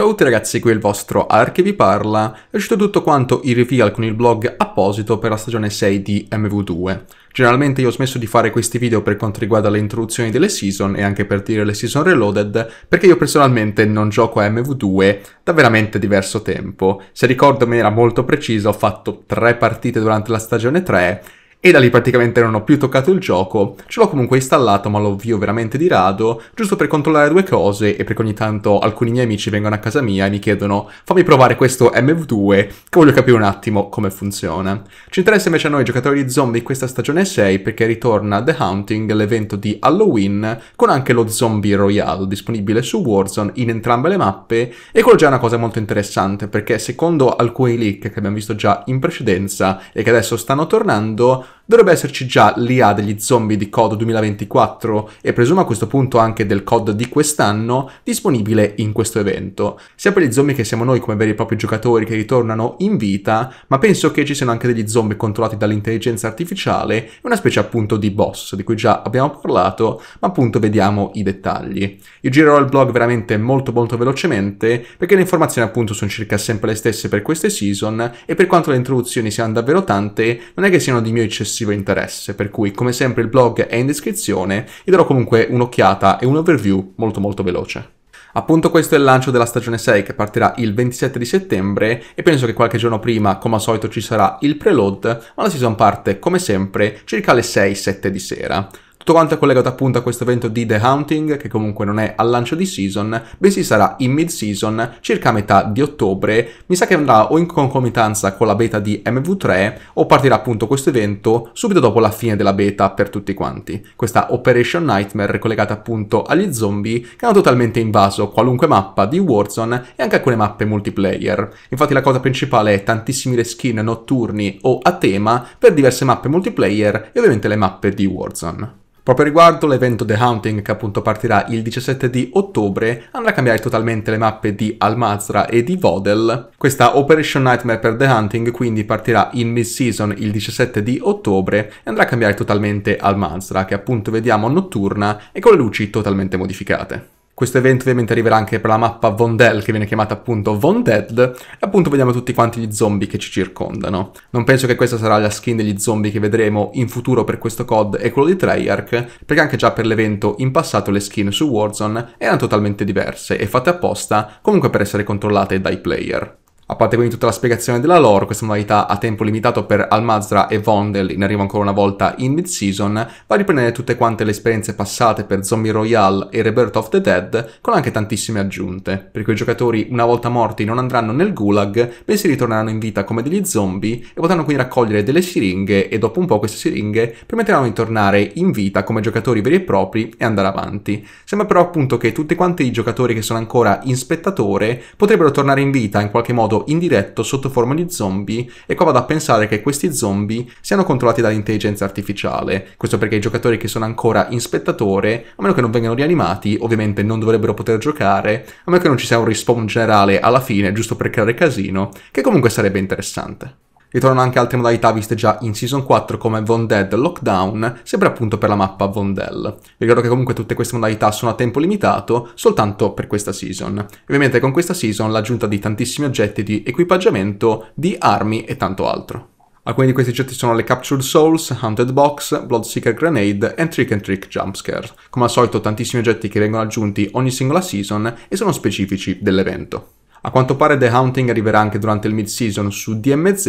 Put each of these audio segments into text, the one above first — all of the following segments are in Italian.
Ciao a tutti ragazzi, qui è il vostro AR che vi parla, è uscito tutto quanto il reveal con il blog apposito per la stagione 6 di MV2. Generalmente io ho smesso di fare questi video per quanto riguarda le introduzioni delle season e anche per dire le season reloaded, perché io personalmente non gioco a MV2 da veramente diverso tempo. Se ricordo in maniera molto precisa ho fatto tre partite durante la stagione 3 e da lì praticamente non ho più toccato il gioco, ce l'ho comunque installato ma lo vio veramente di rado, giusto per controllare due cose e perché ogni tanto alcuni miei amici vengono a casa mia e mi chiedono fammi provare questo MV2 che voglio capire un attimo come funziona. Ci interessa invece a noi giocatori di zombie questa stagione 6 perché ritorna The Haunting, l'evento di Halloween, con anche lo Zombie Royale disponibile su Warzone in entrambe le mappe e quello già è una cosa molto interessante perché secondo alcuni leak che abbiamo visto già in precedenza e che adesso stanno tornando, dovrebbe esserci già l'IA degli zombie di COD 2024 e presumo a questo punto anche del COD di quest'anno disponibile in questo evento, sia per gli zombie che siamo noi come veri e propri giocatori che ritornano in vita, ma penso che ci siano anche degli zombie controllati dall'intelligenza artificiale e una specie appunto di boss di cui già abbiamo parlato, ma appunto vediamo i dettagli. Io girerò il blog veramente molto molto velocemente perché le informazioni appunto sono circa sempre le stesse per queste season e per quanto le introduzioni siano davvero tante, non è che siano di mio eccessivo successivo interesse, per cui come sempre il blog è in descrizione e darò comunque un'occhiata e un overview molto molto veloce. Appunto questo è il lancio della stagione 6 che partirà il 27 di settembre e penso che qualche giorno prima, come al solito, ci sarà il preload, ma la season parte come sempre circa alle 6-7 di sera. Tutto quanto è collegato appunto a questo evento di The Hunting, che comunque non è al lancio di season, bensì sarà in mid-season, circa a metà di ottobre. Mi sa che andrà o in concomitanza con la beta di MV3, o partirà appunto questo evento subito dopo la fine della beta per tutti quanti. Questa Operation Nightmare collegata appunto agli zombie, che hanno totalmente invaso qualunque mappa di Warzone e anche alcune mappe multiplayer. Infatti la cosa principale è tantissimi le skin notturni o a tema per diverse mappe multiplayer e ovviamente le mappe di Warzone. Proprio riguardo l'evento The Hunting che appunto partirà il 17 di ottobre andrà a cambiare totalmente le mappe di Almazra e di Vodel. Questa Operation Nightmare per The Hunting quindi partirà in mid-season il 17 di ottobre e andrà a cambiare totalmente Almazra che appunto vediamo notturna e con le luci totalmente modificate. Questo evento ovviamente arriverà anche per la mappa Vondel, che viene chiamata appunto Vondead, e appunto vediamo tutti quanti gli zombie che ci circondano. Non penso che questa sarà la skin degli zombie che vedremo in futuro per questo COD e quello di Treyarch, perché anche già per l'evento in passato le skin su Warzone erano totalmente diverse e fatte apposta, comunque per essere controllate dai player. A parte quindi tutta la spiegazione della lore, questa modalità a tempo limitato per Almazra e Vondel, in arrivo ancora una volta in mid-season, va a riprendere tutte quante le esperienze passate per Zombie Royale e Rebirth of the Dead, con anche tantissime aggiunte, per cui i giocatori una volta morti non andranno nel gulag, bensì ritorneranno in vita come degli zombie e potranno quindi raccogliere delle siringhe e dopo un po' queste siringhe permetteranno di tornare in vita come giocatori veri e propri e andare avanti. Sembra però appunto che tutti quanti i giocatori che sono ancora in spettatore potrebbero tornare in vita in qualche modo controllo indiretto sotto forma di zombie e qua vado a pensare che questi zombie siano controllati dall'intelligenza artificiale. Questo perché i giocatori che sono ancora in spettatore, a meno che non vengano rianimati, ovviamente non dovrebbero poter giocare, a meno che non ci sia un respawn generale alla fine, giusto per creare casino, che comunque sarebbe interessante. Ritornano anche altre modalità viste già in Season 4 come Von Dead Lockdown, sempre appunto per la mappa Vondel. Dell. Ricordo che comunque tutte queste modalità sono a tempo limitato, soltanto per questa season. Ovviamente con questa season l'aggiunta di tantissimi oggetti di equipaggiamento, di armi e tanto altro. Alcuni di questi oggetti sono le Captured Souls, Haunted Box, Bloodseeker Grenade e Trick and Trick Jumpscare. Come al solito tantissimi oggetti che vengono aggiunti ogni singola season e sono specifici dell'evento. A quanto pare The Haunting arriverà anche durante il mid-season su DMZ,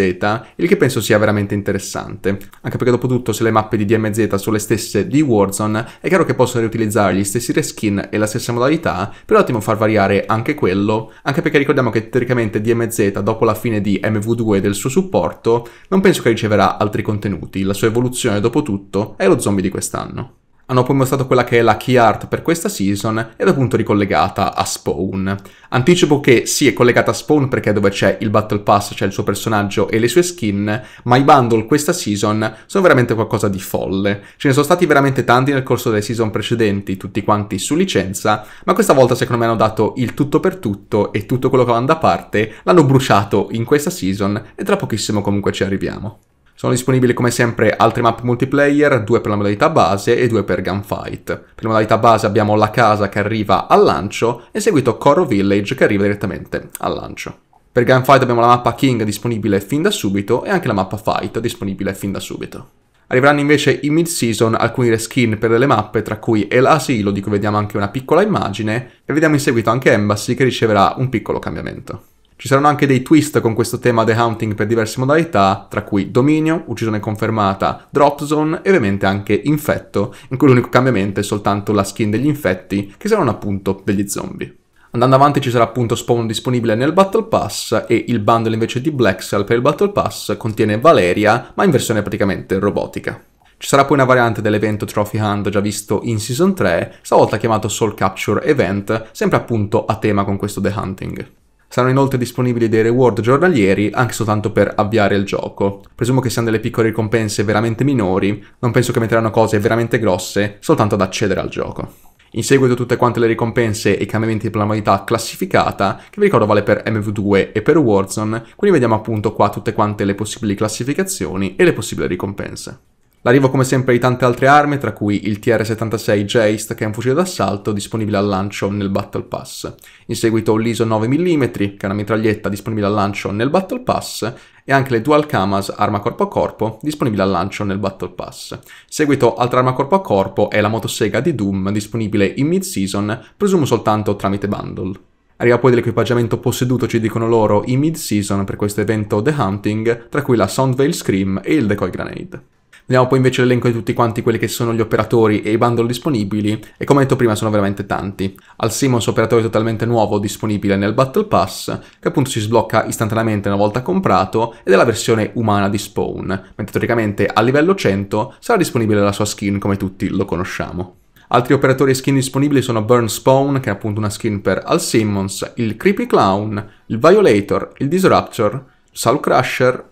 il che penso sia veramente interessante. Anche perché dopo tutto se le mappe di DMZ sono le stesse di Warzone, è chiaro che possono riutilizzare gli stessi reskin e la stessa modalità, però è ottimo far variare anche quello, anche perché ricordiamo che teoricamente DMZ dopo la fine di MV2 e del suo supporto, non penso che riceverà altri contenuti, la sua evoluzione dopo tutto è lo zombie di quest'anno hanno poi mostrato quella che è la key art per questa season ed è appunto ricollegata a Spawn. Anticipo che sì, è collegata a Spawn perché dove c'è il Battle Pass c'è il suo personaggio e le sue skin, ma i bundle questa season sono veramente qualcosa di folle. Ce ne sono stati veramente tanti nel corso delle season precedenti, tutti quanti su licenza, ma questa volta secondo me hanno dato il tutto per tutto e tutto quello che vanno da parte l'hanno bruciato in questa season e tra pochissimo comunque ci arriviamo. Sono disponibili come sempre altre map multiplayer, due per la modalità base e due per Gunfight. Per la modalità base abbiamo la casa che arriva al lancio e seguito Coro Village che arriva direttamente al lancio. Per Gunfight abbiamo la mappa King disponibile fin da subito e anche la mappa Fight disponibile fin da subito. Arriveranno invece in mid-season alcuni reskin per delle mappe, tra cui El Asilo, di cui vediamo anche una piccola immagine, e vediamo in seguito anche Embassy che riceverà un piccolo cambiamento. Ci saranno anche dei twist con questo tema The Hunting per diverse modalità, tra cui Dominion, Uccisione confermata, Drop Zone e ovviamente anche Infetto, in cui l'unico cambiamento è soltanto la skin degli infetti, che saranno appunto degli zombie. Andando avanti ci sarà appunto spawn disponibile nel Battle Pass e il bundle invece di Blacksal per il Battle Pass contiene Valeria, ma in versione praticamente robotica. Ci sarà poi una variante dell'evento Trophy Hunt già visto in Season 3, stavolta chiamato Soul Capture Event, sempre appunto a tema con questo The Hunting. Saranno inoltre disponibili dei reward giornalieri anche soltanto per avviare il gioco. Presumo che siano delle piccole ricompense veramente minori, non penso che metteranno cose veramente grosse soltanto ad accedere al gioco. In seguito tutte quante le ricompense e i cambiamenti per la modalità classificata, che vi ricordo vale per MV2 e per Warzone, quindi vediamo appunto qua tutte quante le possibili classificazioni e le possibili ricompense. L'arrivo come sempre di tante altre armi, tra cui il TR-76 Jaist che è un fucile d'assalto disponibile al lancio nel Battle Pass, in seguito l'ISO 9 mm che è una mitraglietta disponibile al lancio nel Battle Pass e anche le Dual Camas arma corpo a corpo disponibile al lancio nel Battle Pass. In seguito altra arma corpo a corpo è la motosega di Doom disponibile in mid-season, presumo soltanto tramite bundle. Arriva poi dell'equipaggiamento posseduto, ci dicono loro, in mid-season per questo evento The Hunting, tra cui la Soundvale Scream e il Decoy Grenade. Vediamo poi invece l'elenco di tutti quanti quelli che sono gli operatori e i bundle disponibili e come detto prima sono veramente tanti. Al Simons operatore totalmente nuovo disponibile nel Battle Pass che appunto si sblocca istantaneamente una volta comprato ed è la versione umana di Spawn, mentre teoricamente a livello 100 sarà disponibile la sua skin come tutti lo conosciamo. Altri operatori e skin disponibili sono Burn Spawn, che è appunto una skin per Al Simmons, il Creepy Clown, il Violator, il Disruptor, Soul Crusher,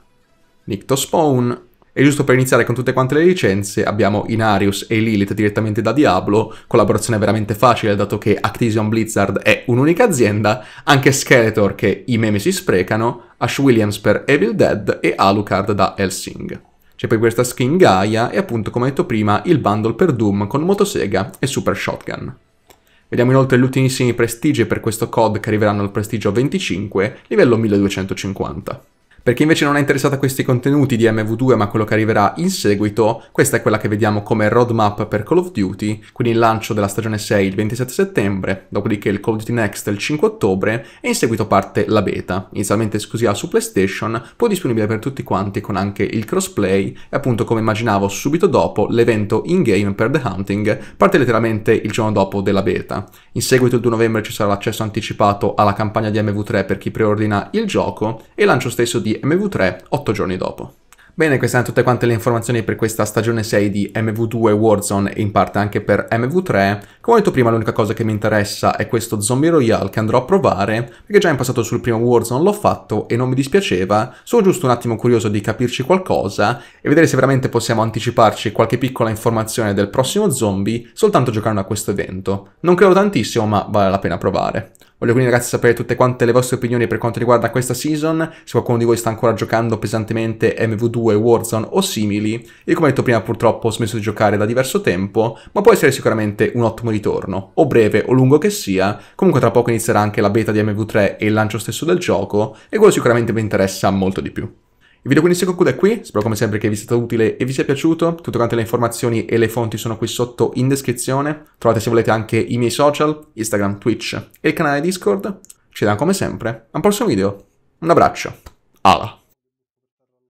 Nicto Spawn, e giusto per iniziare con tutte quante le licenze abbiamo Inarius e Lilith direttamente da Diablo, collaborazione veramente facile dato che Activision Blizzard è un'unica azienda, anche Skeletor che i meme si sprecano, Ash Williams per Evil Dead e Alucard da Helsing. C'è poi questa skin Gaia e appunto come detto prima il bundle per Doom con motosega e Super Shotgun. Vediamo inoltre gli ultimissimi prestigi per questo COD che arriveranno al prestigio 25, livello 1250. Per chi invece non è interessato a questi contenuti di MV2 ma a quello che arriverà in seguito, questa è quella che vediamo come roadmap per Call of Duty, quindi il lancio della stagione 6 il 27 settembre, dopodiché il Call of Duty Next il 5 ottobre e in seguito parte la beta, inizialmente esclusiva su PlayStation, poi disponibile per tutti quanti con anche il crossplay e appunto come immaginavo subito dopo l'evento in-game per The Hunting parte letteralmente il giorno dopo della beta. In seguito il 2 novembre ci sarà l'accesso anticipato alla campagna di MV3 per chi preordina il gioco e lancio stesso di di MV3 8 giorni dopo. Bene, queste sono tutte quante le informazioni per questa stagione 6 di MV2 Warzone e in parte anche per MV3. Come ho detto prima, l'unica cosa che mi interessa è questo Zombie Royale che andrò a provare, perché già in passato sul primo Warzone l'ho fatto e non mi dispiaceva, sono giusto un attimo curioso di capirci qualcosa e vedere se veramente possiamo anticiparci qualche piccola informazione del prossimo zombie soltanto giocando a questo evento. Non credo tantissimo, ma vale la pena provare. Voglio quindi ragazzi sapere tutte quante le vostre opinioni per quanto riguarda questa season, se qualcuno di voi sta ancora giocando pesantemente MV2, Warzone o simili. Io come detto prima purtroppo ho smesso di giocare da diverso tempo, ma può essere sicuramente un ottimo ritorno, o breve o lungo che sia. Comunque tra poco inizierà anche la beta di MV3 e il lancio stesso del gioco, e quello sicuramente mi interessa molto di più. Il video quindi si conclude qui, spero come sempre che vi sia stato utile e vi sia piaciuto, tutte quante le informazioni e le fonti sono qui sotto in descrizione, trovate se volete anche i miei social, Instagram, Twitch e il canale Discord, ci vediamo come sempre al prossimo video, un abbraccio, ala!